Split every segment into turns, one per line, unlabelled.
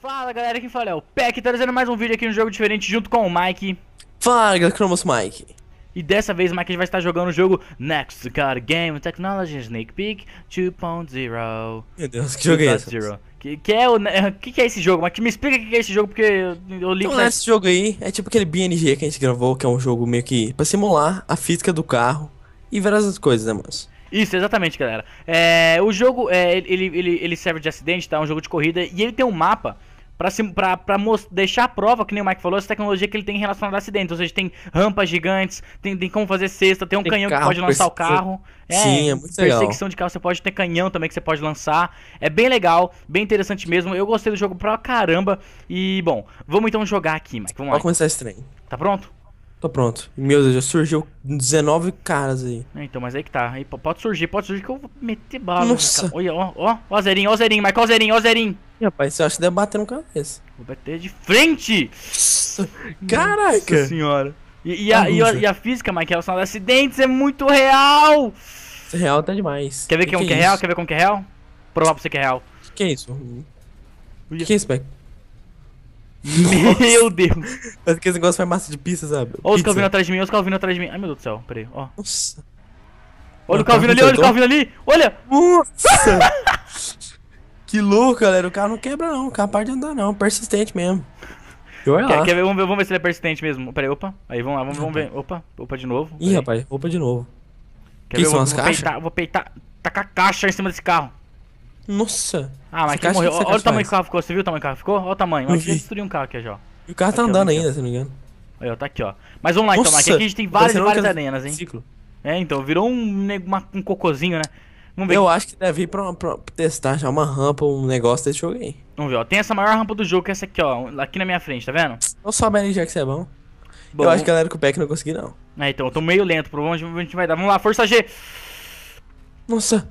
Fala galera, aqui fala é o Peck, tá trazendo mais um vídeo aqui no jogo diferente junto com o Mike. Fala galera, Cromos é Mike. E dessa vez, Mike, a gente vai estar jogando o jogo Next God Game Technology Sneak Peek 2.0. Meu Deus, que jogo é esse? Que, que, é o eh, que, que é esse jogo? Mike, me explica o que é esse jogo, porque eu, li. Então, né, esse
jogo aí é tipo aquele BNG que a gente gravou, que é um jogo meio que pra simular a física do carro e várias outras coisas, né, moço?
Isso, exatamente, galera. É, o jogo, é, ele, ele, ele serve de acidente, tá? É um jogo de corrida e ele tem um mapa para deixar a prova, que nem o Mike falou, essa tecnologia que ele tem relacionada a acidentes. Ou seja, tem rampas gigantes, tem, tem como fazer cesta, tem um tem canhão carro, que pode lançar o carro. É, Sim, é muito perseguição legal. Perseguição de carro, você pode ter canhão também que você pode lançar. É bem legal, bem interessante mesmo. Eu gostei do jogo pra caramba. E, bom, vamos então jogar aqui, Mike. Vamos lá. começar esse trem. Tá pronto? Tô pronto. Meu Deus, já surgiu 19 caras aí. É, então, mas aí que tá. Aí pode surgir, pode surgir que eu vou meter bala. Né, Nossa. Cara. Olha, ó, ó, ó, Zerinho, ó, Zerinho, Marca, ó, Zerinho, ó, Zerinho. E, rapaz, você acha que deve bater no cabeça. Vou bater de frente! Caraca! Nossa senhora. E, e, a, tá e, a, e, a, física, Mike, são acidentes é muito real! é real tá
demais. Quer ver que, é que, que, é, que é real? Quer ver como que é real? Provar pra você que é real. Que, que é isso? que, que é isso, Mike?
Meu Deus! Parece que esse negócio foi massa de pizza, sabe? Olha os Calvino atrás de mim, olha os Calvino atrás de mim. Ai meu Deus do céu, peraí, ó. Nossa. Olha o Calvino ali, olha o Calvino
ali! Olha! Nossa! que louco, galera. O carro não quebra, não. O carro para de andar, não. Persistente mesmo.
Eu quer, lá. quer ver? Vamos, ver? vamos ver se ele é persistente mesmo. Peraí, opa. Aí, vamos lá, vamos, vamos ah, tá. ver. Opa, opa de novo. Ih, rapaz, opa de novo. Quer que ver? São vou, as vou caixas? peitar, vou peitar. Tacar a caixa em cima desse carro. Nossa. Ah, mas que morreu. Olha o tamanho que o carro ficou. Você viu o tamanho que o carro ficou? Olha o tamanho. Mas tinha destruiu um carro aqui já. E o carro tá aqui, andando ainda, se não me engano. Aí, tá aqui, ó. Mas vamos lá então, Nossa, então, Mike. Aqui a gente tem várias e várias arenas, hein? Ciclo. É, então, virou um, uma, um cocôzinho, né?
Vamos ver. Eu acho que deve ir pra, uma, pra testar já uma rampa, um negócio desse jogo aí.
Vamos ver, ó. Tem essa maior rampa do jogo, que é essa aqui, ó. Aqui na minha frente, tá vendo? Não sobe ali já que você é bom. bom. Eu acho que a galera com o pack não conseguiu, não. É, então, eu tô meio lento. Provavelmente a gente vai dar. Vamos lá, força G! Nossa!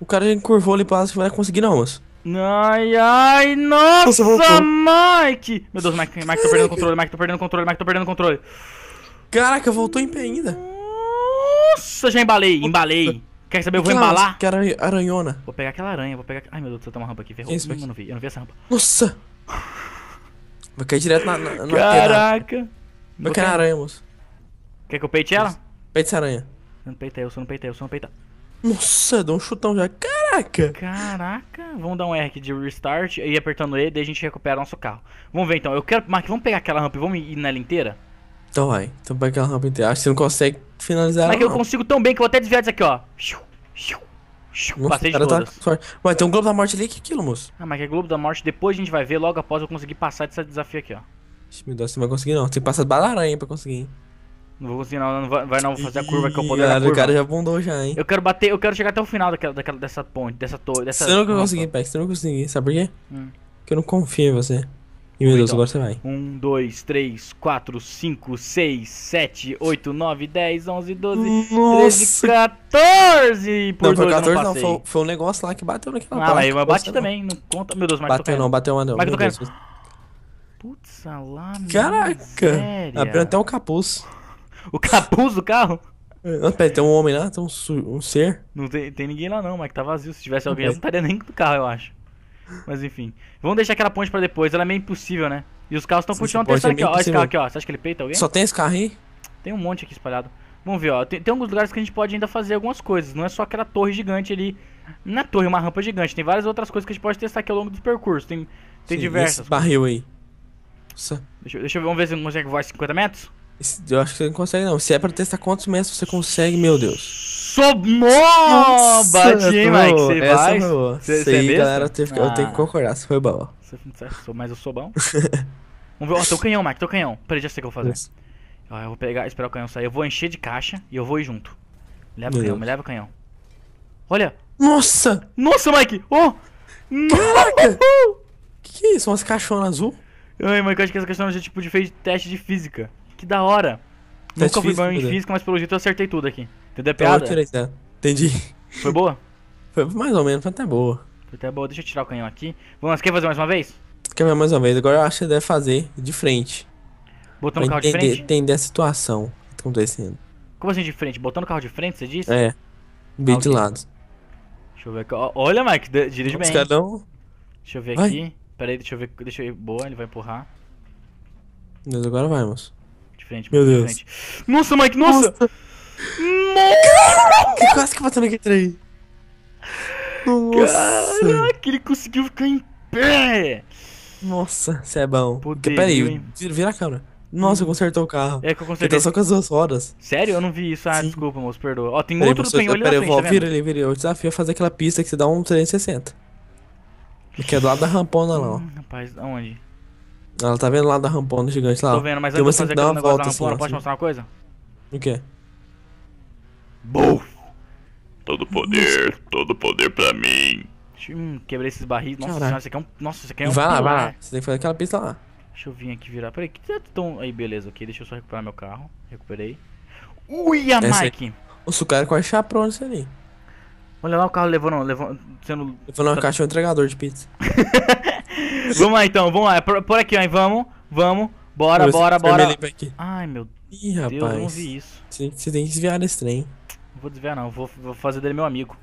O cara encurvou ali pra que vai conseguir não, mas. Ai, ai, nossa, nossa Mike! Meu Deus, Mike, Mike, tô perdendo o controle, Mike, tô perdendo o controle, Mike, tô perdendo o controle. Caraca, voltou em pé ainda. Nossa, já embalei, embalei. Quer saber? Eu vou embalar. Que aranhona. Vou pegar aquela aranha, vou pegar. Ai meu Deus, tem uma rampa aqui, ferrou. Hum, isso, eu não vi, eu não vi essa rampa. Nossa! Vai cair direto na. na, na Caraca! Vai cair na aranha, moço. Quer que eu peite ela? Peite essa aranha. Eu não peitei, eu só não peitei, eu só não peitei.
Nossa, dá um chutão já. Caraca! Caraca!
Vamos dar um R aqui de restart e apertando E, daí a gente recupera nosso carro. Vamos ver então. Eu quero. Mark, vamos pegar aquela rampa e vamos ir nela inteira?
Então vai. Então pega aquela rampa inteira. Acho que você não consegue finalizar Mas é ela. Mas eu não.
consigo tão bem que eu vou até desviar disso aqui, ó.
Nossa, Passei de tá todas. Tá... Ué, tem um Globo da Morte ali, que aquilo, moço?
Ah, mas que é Globo da Morte, depois a gente vai ver, logo após eu conseguir passar desse desafio aqui, ó.
meu Deus, você não vai conseguir não. Tem que passar bala
aranha pra conseguir, hein? Não vou conseguir, não. não vai, vai não fazer a curva que eu poder. Cara, o cara já bundou já, hein? Eu quero bater, eu quero chegar até o final daquela, daquela dessa ponte, dessa torre, Você não vai conseguir,
Peck, você não conseguir. Sabe por quê? Hum. Porque eu não confio em você. E meu Deus, então, agora você vai.
1, 2, 3, 4, 5, 6, 7, 8, 9, 10, 11, 12, Nossa. 13, 14. Por não, foi 14 não, não foi, foi, um negócio lá que bateu naquela Ah, mas eu bati também, não conta. Meu Deus, mas Bateu não, bateu uma não. Marcos Tocano. Putz, lá, Caraca, abriu
até o capuz o capuz do carro? É, não, pera, tem um homem lá, tem um, um ser.
Não tem, tem, ninguém lá não, mas que tá vazio. Se tivesse alguém, eu não estaria nem do carro, eu acho. Mas enfim. Vamos deixar aquela ponte pra depois, ela é meio impossível, né? E os carros estão continuando testando é aqui, impossível. ó. Esse carro aqui, ó. Você acha que ele peita alguém? Só tem esse carro aí? Tem um monte aqui espalhado. Vamos ver, ó. Tem, tem alguns lugares que a gente pode ainda fazer algumas coisas. Não é só aquela torre gigante ali. Na é torre, é uma rampa gigante. Tem várias outras coisas que a gente pode testar aqui ao longo do percurso. Tem, tem Sim, diversas. Esse
barril aí. Deixa,
deixa eu ver, vamos ver se eu consigo voar 50 metros.
Eu acho que você não consegue, não. Se é pra testar quantos metros você consegue, meu Deus.
Somou! Bati, Mike. Você vai? Você é galera, eu tenho, que, ah. eu tenho que ah.
concordar. Você foi bom.
Tá, mas eu sou bom. Vamos ver. Ó, oh, tem o canhão, Mike. Tem o canhão. Peraí, já sei o que eu vou fazer. Ó, eu vou pegar, esperar o canhão sair. Eu vou encher de caixa e eu vou ir junto. Me leva o canhão, me leva o canhão. Olha! Nossa! Nossa, Mike! Oh! Caraca! que que é isso? Umas caixonas azul? Ai, Mike, eu acho que essa caixona é tipo de fez teste de física. Que da hora. Teste tá Nunca fui físico, bom em né? física, mas pelo jeito eu acertei tudo aqui. Entendeu a é tá piada? eu tirei, tá?
Entendi. Foi boa? Foi mais ou menos, foi até boa.
Foi até boa. Deixa eu tirar o canhão aqui. Vamos, quer fazer mais uma vez?
Quer mais uma vez. Agora eu acho que deve fazer de frente. Botando o carro entender, de frente? entender a situação que tá acontecendo.
Como assim de frente? Botando o carro de frente, você disse? É.
Bem de lado.
Deixa eu ver aqui. Olha, Mike, dirige bem. Escadão. Deixa eu ver vai. aqui. Pera aí, deixa eu ver. Deixa eu ir. Boa, ele vai empurrar.
Deus, agora vai, moço de frente. Meu Deus. Frente.
Nossa, Mike, nossa! Nossa! nossa. Caraca, quase que bateu naquele trem. Nossa! Caraca, ele conseguiu ficar em pé!
Nossa, você é bom. Poder, Peraí, vira a câmera. Nossa, consertou o carro. É que eu consertei. Ele tá só com as duas rodas.
Sério? Eu não vi isso. Ah, Sim. desculpa, moço, perdoa. Ó, tem peraí, outro você, ali peraí, na frente, tá Vira ali,
vira. O desafio é fazer aquela pista que você dá um 360. Que é do lado da rampona lá, ó. Hum,
rapaz, aonde?
Ela tá vendo lá da rampona gigante lá. Tô vendo, mas antes de fazer aquele negócio da rampona, assim, posso mostrar uma
coisa? Assim. O quê? Buf! Todo poder, todo poder pra mim. Hum, quebrei esses barris. Nossa senhora, isso aqui é um. Nossa, isso aqui é um. Vai lá, vai lá. Né?
Você tem que fazer aquela pista lá.
Deixa eu vir aqui virar. Peraí, que tão. Aí, beleza, ok. Deixa eu só recuperar meu carro. Recuperei. Uia, a Mike! Aí. Nossa, o cara quase chaprou nisso ali. Olha lá o carro levando. levando sendo... Levando uma caixa um entregador de pizza. vamos lá então, vamos lá. É por, por aqui, hein? Vamos, vamos. Bora, Pô, bora, bora. Ai, meu Ih, Deus, rapaz. eu não vi isso. Você, tem que desviar desse trem. Não vou desviar, não. Vou, vou fazer dele meu amigo.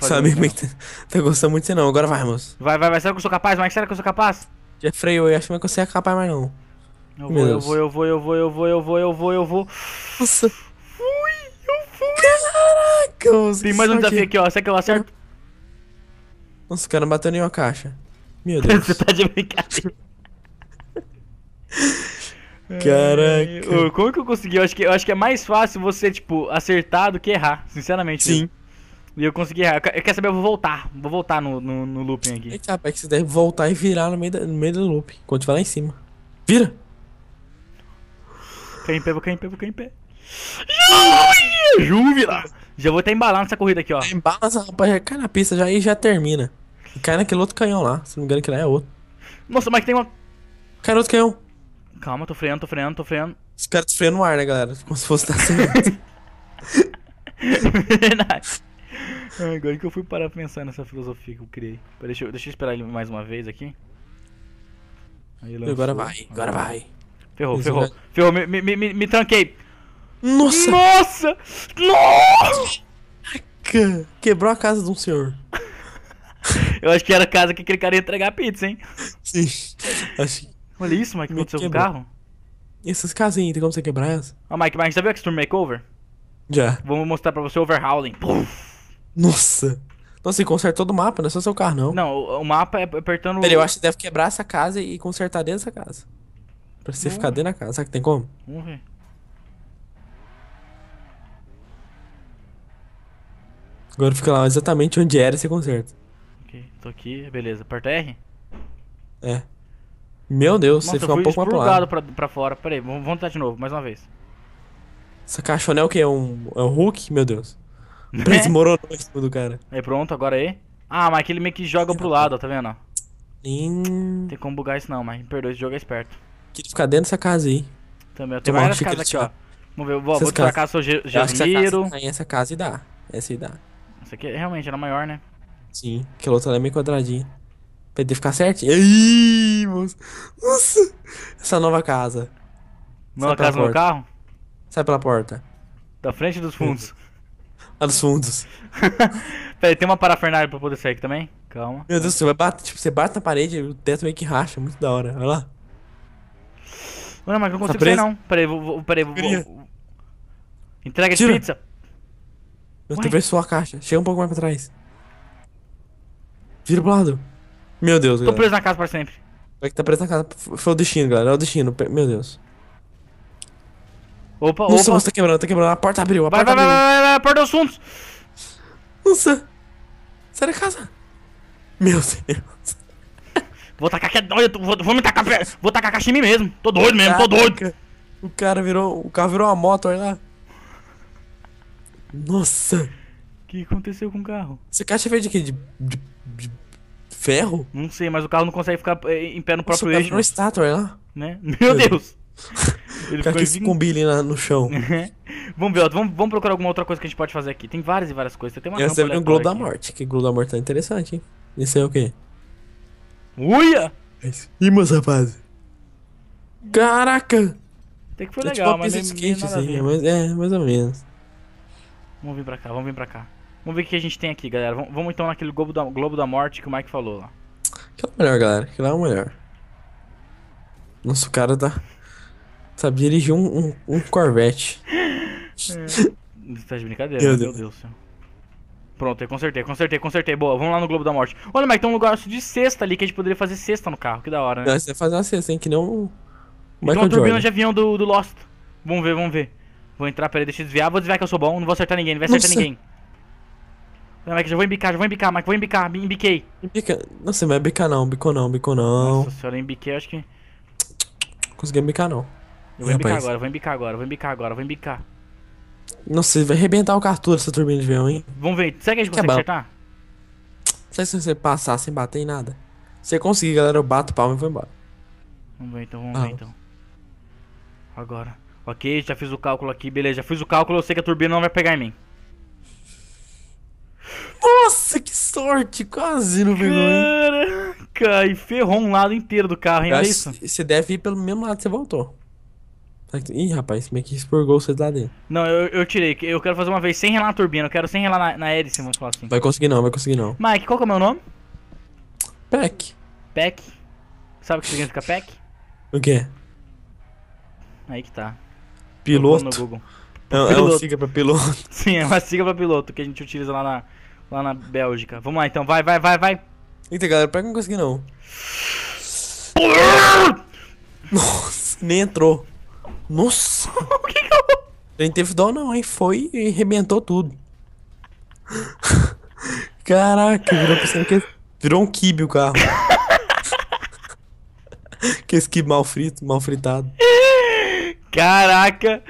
Sabe como tá,
tá gostando muito de você não. Agora vai, moço. Vai, vai, vai. Será que eu sou capaz, Mike? Será que eu sou capaz? Já freio, eu acho que você é capaz mais não.
Eu vou, eu vou, eu vou, eu vou, eu vou, eu vou, eu vou, eu vou. Nossa. Fui, eu fui. Caraca, Tem mais um desafio aqui, ó. Será que eu acerto?
Nossa, o cara bateu em uma caixa.
Meu Deus. Você tá de brincadeira. Caraca. Ô, como que eu consegui? Eu acho que, eu acho que é mais fácil você, tipo, acertar do que errar, sinceramente. Sim. Mesmo. E eu consegui errar. Eu quero saber, eu vou voltar. Vou voltar no, no, no looping aqui. Eita, é que você deve voltar e virar no meio, da, no meio do looping. Quando tiver lá em cima. Vira! cair em pé, vou cair em pé, vou cair em pé. Júlia, Já vou até embalar nessa corrida aqui, ó. Embala essa rapaz, já cai na pista, já e já termina. E cai naquele outro canhão lá.
Se não me engano, que lá é outro.
Nossa, mas tem uma. Cai no outro canhão. Calma, tô freando, tô freando, tô freando. Os caras estão freando no ar, né, galera? Como se fosse da cimento. Verdade. Agora que eu fui parar pra pensar nessa filosofia que eu criei. deixa, eu, deixa eu esperar ele mais uma vez aqui. Aí agora vai, agora vai. Ferrou, ferrou. Ferrou, me, me, me, me tranquei. Nossa! Nossa! Nossa! Quebrou a casa de um senhor. Eu acho que era a casa que aquele cara ia entregar a pizza, hein?
Sim. Acho... Olha isso, Mike,
que aconteceu com o carro.
Essas casinhas, tem como você quebrar essas? Ó, oh,
Mike, Mike, já viu Extreme Makeover? Já. Vamos mostrar pra você o overhauling.
Nossa. Nossa, e consertou todo o mapa, não é só seu carro, não. Não, o mapa é apertando... Peraí, eu acho que deve quebrar essa casa e consertar dentro dessa casa. Pra você ficar hum. dentro da casa, será que tem como? Vamos ver. Agora fica lá exatamente onde era e você conserta.
Ok, tô aqui, beleza. Aperta R?
É. Meu Deus, Nossa, você ficou um pouco apelado.
Pra, pra fora. Pera aí, vamos tentar de novo, mais uma vez.
Essa caixona é o quê? É um, é um Hulk? Meu Deus.
Desmoronou né? em cima do cara. Aí é pronto, agora aí. É ah, mas aquele meio que joga pro lado, ó, tá vendo? Hum... Tem como bugar isso não, mas perdoe, esse jogo é esperto. Queria ficar dentro dessa casa aí. Também, eu tô mais várias casas aqui, ó. Vamos ver, vou, vou tirar a casa do Jasmiro. Essa casa e dá, essa aí dá. Essa aqui é, realmente era maior, né?
Sim, aquela outra era é meio quadradinha. Pra ele ficar certo Ih, moço. Nossa! Essa nova casa.
Nova casa no carro? Sai pela porta. Da frente dos fundos. A dos fundos. Peraí, tem uma parafernália pra poder sair aqui também? Calma. Meu Deus, você vai bater, tipo, você bate na parede o teto meio que racha, muito da hora. Olha lá. Mano, mas não tá consigo tá sair não. Peraí, vou, vou, peraí, vou, vou. Entrega de pizza.
Eu atravessou a caixa. Chega um pouco mais pra trás. Vira pro lado. Meu Deus, Tô galera. preso
na casa pra sempre.
Vai é que tá preso na casa. Foi o destino, galera. É o destino. Meu Deus.
Opa, Nossa, opa. Nossa,
tá quebrando, tá quebrando. A porta abriu, a vai, porta vai, abriu. Vai,
vai, vai, vai, a porta dos fundos. Nossa. Sai da casa. Meu Deus. Vou tacar aqui. Olha, vou, vou me tacar. Vou tacar a caixa em mim mesmo. Tô doido mesmo, tô doido.
O cara virou. O carro virou uma moto, olha lá. Nossa!
O que aconteceu com o carro? Essa caixa veio é de quê? De, de,
de ferro?
Não sei, mas o carro não consegue ficar eh, em pé no próprio Nossa, eixo. Uma estátua, lá. Né? Meu Deus! Ele Cara, que sucumbi
ali na, no chão.
vamos ver, ó, vamos, vamos procurar alguma outra coisa que a gente pode fazer aqui. Tem várias e várias coisas. Tem uma Essa é um Globo da
Morte, que o Globo da Morte tá interessante, hein? Esse é o quê? Uia! É Ih, meus rapazes. Caraca!
Até que foi é tipo legal, tipo mas, nem, skate, assim, é mas
é mais ou menos.
Vamos vir pra cá, vamos vir pra cá. Vamos ver o que a gente tem aqui, galera. Vamos, vamos então naquele Globo da, Globo da Morte que o Mike falou lá.
Que é o melhor, galera. Que lá é o melhor. Nossa, o cara tá. Sabia tá dirigir um, um, um Corvette.
É. tá de brincadeira, meu né? Deus. Meu Deus do céu. Pronto, eu consertei, consertei, consertei. Boa, vamos lá no Globo da Morte. Olha, Mike, tem um lugar de cesta ali que a gente poderia fazer cesta no carro. Que da hora, né? É, você vai fazer uma cesta, hein? Que não. Um...
Então, a turbina de
avião do, do Lost. Vamos ver, vamos ver. Vou entrar, peraí, deixa eu desviar. Vou desviar que eu sou bom, não vou acertar ninguém, não vai acertar Nossa. ninguém. Não, Mike, é já vou embicar, já vou embicar, Mike, vou embicar, me embiquei. Embica...
Nossa, vai bicar não, bicou não, bico não. Nossa
senhora, embiquei, acho que...
Consegui embicar não.
Eu vou embicar agora, vou embicar agora, vou embicar agora, vou embicar.
Nossa, vai arrebentar o cartucho essa turbina de avião, hein?
Vamos ver, será que a gente é consegue acertar? Não sei se você passar sem bater em nada.
Se você conseguir, galera, eu bato palma e vou embora.
Vamos ver então, vamos ah. ver então. Agora. Ok, já fiz o cálculo aqui, beleza. Já fiz o cálculo, eu sei que a turbina não vai pegar em mim. Nossa, que sorte! Quase não pegou, hein? Caraca, e ferrou um lado inteiro do carro, hein? É isso. Você deve ir pelo mesmo lado que você voltou.
Ih, rapaz, meio que expurgou você lá dentro.
Não, eu, eu tirei. Eu quero fazer uma vez sem relar na turbina. Eu quero sem relar na, na hélice, vamos falar assim. Vai conseguir
não, vai conseguir não.
Mike, qual que é o meu nome? Peck. Peck? Sabe o que significa Peck? O quê? Aí que tá. Piloto. É, é uma sigla pra piloto. Sim, é uma sigla pra piloto que a gente utiliza lá na, lá na Bélgica. Vamos lá então, vai, vai, vai, vai. Eita, galera, pega que não consegui não. Nossa, nem entrou.
Nossa. o que que Nem teve dó não, hein? Foi e arrebentou tudo. Caraca, virou pensando que virou um kibe o carro. que esse kibe mal frito, mal fritado.
Caraca!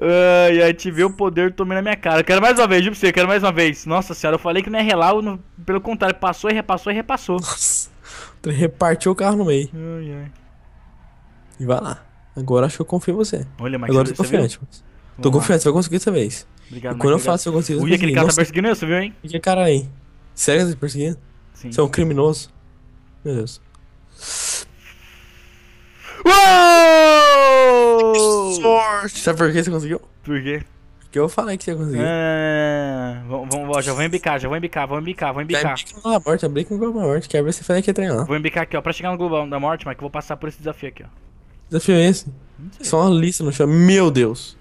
Ai, e te vê o poder tomei na minha cara. Quero mais uma vez, juro você, quero mais uma vez. Nossa senhora, eu falei que não é relar, não, pelo contrário, passou e repassou e repassou. Nossa,
repartiu o carro no meio. Ai, ai. E vai lá. Agora acho que eu confio em você.
Olha, mas Agora eu tô confiante. Tô confiante, você
vai conseguir dessa vez. Obrigado, e quando eu faço, eu consigo. Ui, aquele cara tá Nossa. tá perseguindo você viu, hein? Que cara aí? Sério que tá perseguindo? Sim. Você é um criminoso. Meu Deus. Uou!
Sorte! Sabe por que você conseguiu? Por quê? Porque eu falei que você conseguiu. É, vamos, vamos, já vou embicar, já vou embicar, vou embicar, vou embicar. Já embica na morte, abrica no Globo da Morte, ver se fã que treinar. Vou embicar aqui, ó, pra chegar no Globo da Morte, Mike, eu vou passar por esse desafio aqui, ó. Desafio é esse? Só uma lista
no chão, meu Deus.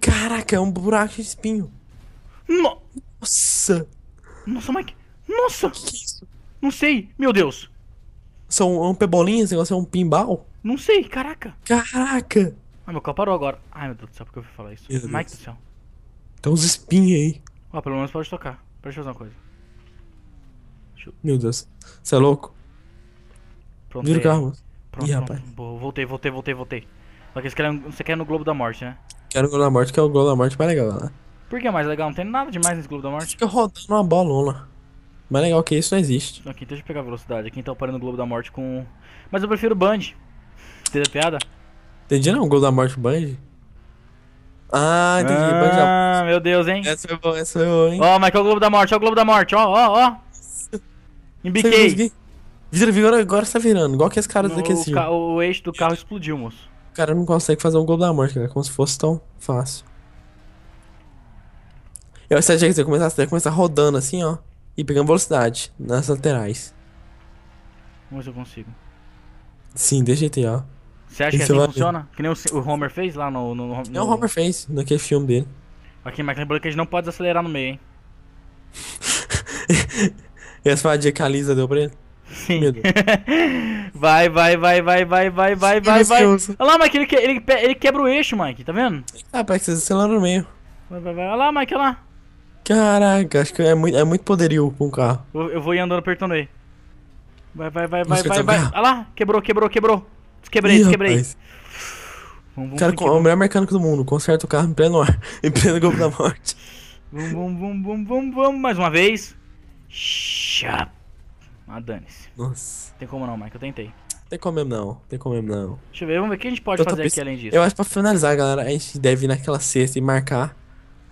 Caraca, é um buraco de espinho. No... Nossa! Nossa, Mike! Nossa! Que, que é isso? Não sei, meu Deus! São é um pebolinho, esse negócio é um pinball?
Não sei, caraca. Caraca! Ah, meu carro parou agora. Ai, meu Deus do céu, por que eu fui falar isso? Meu Mike Deus. do céu. Tem
tá uns espinhos aí.
Ó, pelo menos pode tocar. Deixa eu fazer uma coisa.
Eu... Meu Deus. Você é louco?
Pronto. Vira o é. carro. Pronto, Ih, pronto. rapaz. Boa, voltei, voltei, voltei, voltei. Só que quer, você quer no Globo da Morte, né?
Quero no Globo da Morte, que é o Globo da Morte mais legal, né?
Por que é mais legal? Não tem nada demais nesse Globo da Morte. Fica rodando uma bolona. Mais legal que isso não existe. Aqui, deixa eu pegar a velocidade. Aqui então parando no Globo da Morte com. Mas eu prefiro Band. Entendeu a piada?
Entendi não, gol da morte
Band. Ah, entendi. Ah, meu Deus, hein? Essa foi boa, essa foi boa, hein? Ó, oh, mas que é o Globo da Morte, ó o Globo da Morte, ó, ó, ó. Embiquei. Vira,
vira, agora está virando, igual que as caras daqui assim. O
eixo do carro explodiu,
moço. O cara não consegue fazer um Globo da Morte, cara, como se fosse tão fácil. Eu acho que você começar, você começar rodando assim, ó. E pegando velocidade nas laterais.
Vamos ver se eu consigo.
Sim, desse jeito aí, ó. Você acha que assim funciona?
Que nem o, Homer fez lá no, no, no... É o Homer fez,
naquele filme dele.
Aqui, mas lembrando que a gente não pode acelerar no meio, hein?
e as fadinhas que a Lisa deu pra ele? Sim.
vai, vai, vai, vai, vai, vai, vai, vai, vai. Olha lá, Mike, ele, ele, ele quebra o eixo, Mike, tá vendo? Ah, parece que você acelera no meio. Vai, vai, vai. Olha lá, Mike, olha lá.
Caraca, acho que é muito, é muito poderio com o carro.
Eu, eu vou ir andando apertando aí. Vai, vai, vai, Nossa, vai, vai, vai. Olha lá, quebrou, quebrou, quebrou. Quebrei, quebrei. Vamos, vamos cara, o
melhor mecânico do mundo, conserta o carro em pleno ar, em pleno golpe da morte.
Vamos, vamos, vamos, vamos, vamos, vamos, mais uma vez. Chá. Ah, dane-se. Nossa. Tem como não, Mike, eu tentei. Tem como mesmo não, tem como mesmo não. Deixa eu ver, vamos ver o que a gente pode fazer aqui além disso. Eu acho que pra
finalizar, galera, a gente deve ir naquela cesta e marcar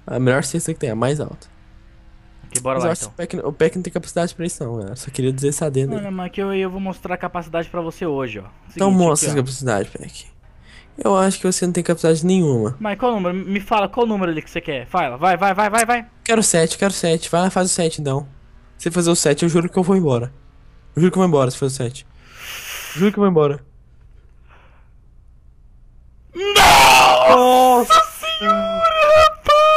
a melhor cesta que tem, a mais alta. E bora mas lá, eu acho então. que o PEC, não tem capacidade pra isso, não, galera. Só queria dizer essa adenda. Mano,
mas que eu, eu vou mostrar a capacidade pra você hoje, ó. Seguinte, então mostra aqui, a
capacidade, PEC.
Eu acho que você não
tem capacidade nenhuma.
Mas qual número? Me fala qual número ali que você quer. Fala, vai, vai, vai, vai, vai.
Quero 7, quero 7. Vai lá, faz o 7 então. Se fazer o 7, eu juro que eu vou embora. Eu juro que eu vou embora se fazer o 7. Juro que eu vou embora.
Nossa, Nossa senhora!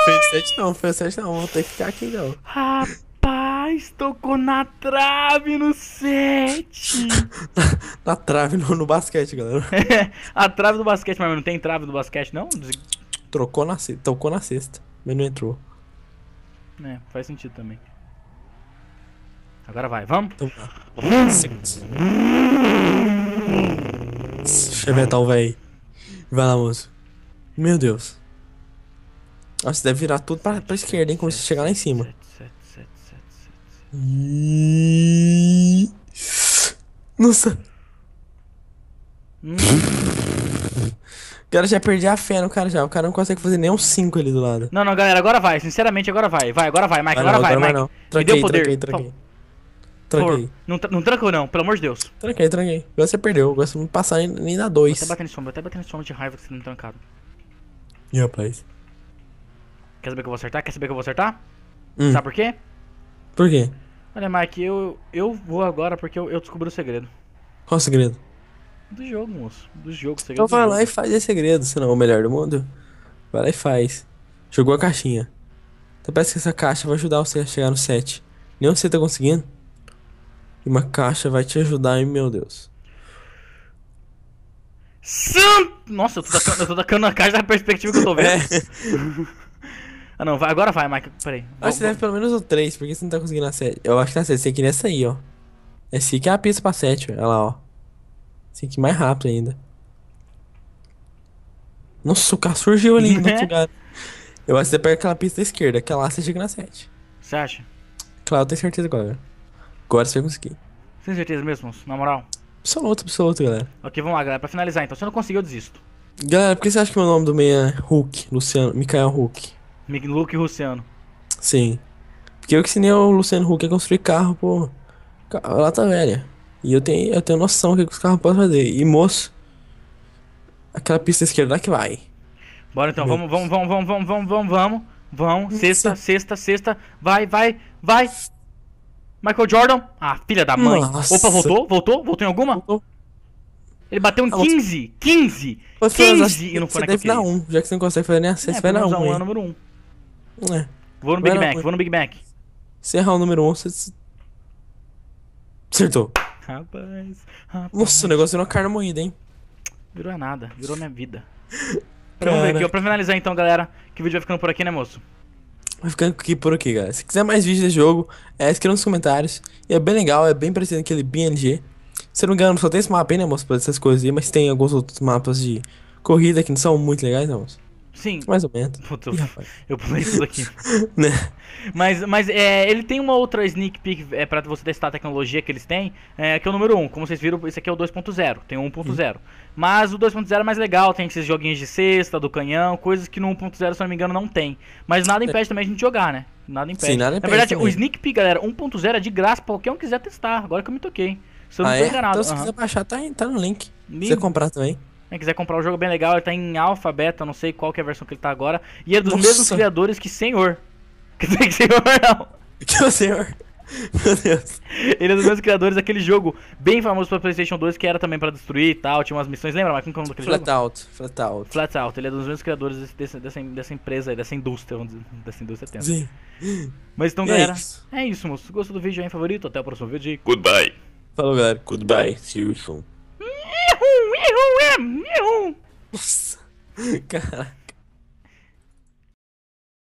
Felicete não, Felicete não, vou ter que ficar aqui não.
Rapaz, tocou na trave no set.
na trave, no, no basquete, galera. É,
a trave do basquete, mas não tem trave do basquete não?
Trocou na cesta, tocou na cesta, mas não entrou.
É, faz sentido também. Agora vai, vamos? Então, tá.
Deixa eu inventar o véi. Vai lá, moço. Meu Deus. Nossa, deve virar tudo pra, pra esquerda, hein? Quando você chegar lá em cima. Nossa. Hum. Cara, já perdi a fé no cara já. O cara não consegue fazer nem um 5 ali do lado.
Não, não, galera, agora vai. Sinceramente, agora vai. Vai, agora vai, Mike. Vai, agora não, vai, agora Mike. Não. Tranquei, Me deu poder. Tranquei, tranquei. Tranquei. Não, tra não trancou, não, pelo amor de Deus. Tranquei,
tranquei. Agora você perdeu. Agora você não passar nem, nem na 2. Vou até batendo
sombra, vou até tá batendo sombra de raiva que você não me tá trancado. E yeah, rapaz. Quer saber que eu vou acertar? Quer saber que eu vou acertar? Hum. Sabe por quê? Por quê? Olha, Mike, eu, eu vou agora porque eu, eu descobri o segredo. Qual o segredo? Do jogo, moço. Do jogo, segredo. Então vai lá e faz
esse segredo, senão é o melhor do mundo. Vai lá e faz. Jogou a caixinha. Então parece que essa caixa vai ajudar você a chegar no 7. Nem você tá conseguindo. E uma caixa vai te ajudar, hein, meu Deus.
Santo! Nossa, eu tô tacando, eu tô tacando a caixa da perspectiva que eu tô vendo. É. Ah não, vai, agora vai, Mike. Peraí. Acho que você deve
pelo menos o 3, porque você não tá conseguindo a 7. Eu acho que na tá 7, você tem que ir nessa aí, ó. Essa é aqui é a pista pra 7, olha lá, ó. tem que ir mais rápido ainda. Nossa, o carro surgiu ali no outro lugar. Eu acho que você pega aquela pista esquerda, que é lá você chega na 7. Você acha? Claro, eu tenho certeza agora. Agora você vai conseguir.
Você tem certeza mesmo, na moral?
Absoluto, absoluto, galera.
Ok, vamos lá, galera. Pra finalizar então, se eu não conseguir, eu desisto.
Galera, por que você acha que meu nome do meio é Hulk? Luciano, Mikael Hulk.
Luke e Luciano.
Sim. Porque eu que ensinei o Luciano Huck a construir carro, pô. Ela tá velha. E eu tenho, eu tenho noção do que os carros podem fazer. E moço, aquela pista esquerda que vai.
Bora então, vamos, vamos, vamos, vamos, vamos, vamos, vamos, vamos. sexta, sexta, sexta. Vai, vai, vai. Michael Jordan. Ah, filha da mãe. Nossa. Opa, voltou? Voltou? Voltou em alguma? Voltou. Ele bateu um 15, 15, 15, 15 e não foi naquele. Você deve dar um,
já que você não consegue fazer nem a sexta, é, vai dar um. É, número 1. Um. É.
Vou no Big Mac, vou no
Big Mac. Se errar o número 1, você... Acertou. Rapaz, rapaz. Nossa, o negócio virou uma
carne moída, hein? Virou nada, virou minha vida. Então, ver aqui, pra finalizar então, galera, que o vídeo vai ficando por aqui, né, moço?
Vai ficando aqui por aqui, galera. Se quiser mais vídeos desse jogo, é, escreva nos comentários. E é bem legal, é bem parecido com aquele BNG. Se não me engano, só tem esse mapa aí, né, moço? Pra essas coisas aí, mas tem alguns outros mapas de corrida que não são muito legais, né, moço? Sim. Mais ou menos. Puta, eu, pulei isso aqui. né?
Mas, mas é, ele tem uma outra sneak peek é, pra você testar a tecnologia que eles têm, é, que é o número 1. Como vocês viram, esse aqui é o 2.0, tem o 1.0. Hum. Mas o 2.0 é mais legal, tem esses joguinhos de cesta, do canhão, coisas que no 1.0, se não me engano, não tem. Mas nada é. impede é. também a gente jogar, né? Nada impede. Sim, nada impede Na verdade, também. o sneak peek, galera, 1.0 é de graça pra qualquer um quiser testar. Agora que eu me toquei. Se eu não ah, tô é? enganado. Então, se uhum. quiser baixar, tá, tá no link. Link. Você comprar também. Quem quiser comprar o um jogo é bem legal, ele tá em alfa, beta, não sei qual que é a versão que ele tá agora. E é dos Nossa. mesmos criadores que Senhor. Que tem Senhor não. Que o Senhor. Meu Deus. Ele é dos mesmos criadores daquele jogo bem famoso pra PlayStation 2 que era também pra destruir e tal. Tinha umas missões, lembra, Mas Como é daquele Flat jogo? Out. Flat Out. Flat Out. Ele é dos mesmos criadores desse, dessa, empresa aí, dessa indústria. Vamos dizer, dessa indústria tem. Sim. Mas então, e é galera, é isso. é isso, moço. Gostou do vídeo aí, favorito? Até o próximo vídeo e. Goodbye. Falou, galera. Goodbye.
See you soon.
É é é Nossa! Cara.